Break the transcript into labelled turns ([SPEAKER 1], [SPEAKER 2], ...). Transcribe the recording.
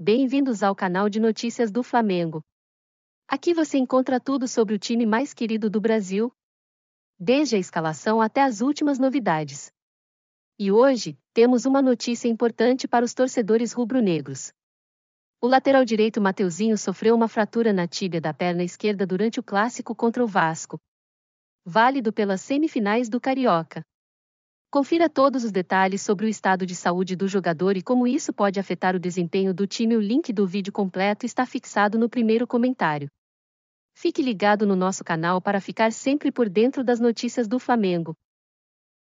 [SPEAKER 1] Bem-vindos ao canal de notícias do Flamengo. Aqui você encontra tudo sobre o time mais querido do Brasil, desde a escalação até as últimas novidades. E hoje, temos uma notícia importante para os torcedores rubro-negros. O lateral direito Mateuzinho sofreu uma fratura na tíbia da perna esquerda durante o clássico contra o Vasco, válido pelas semifinais do Carioca. Confira todos os detalhes sobre o estado de saúde do jogador e como isso pode afetar o desempenho do time. O link do vídeo completo está fixado no primeiro comentário. Fique ligado no nosso canal para ficar sempre por dentro das notícias do Flamengo.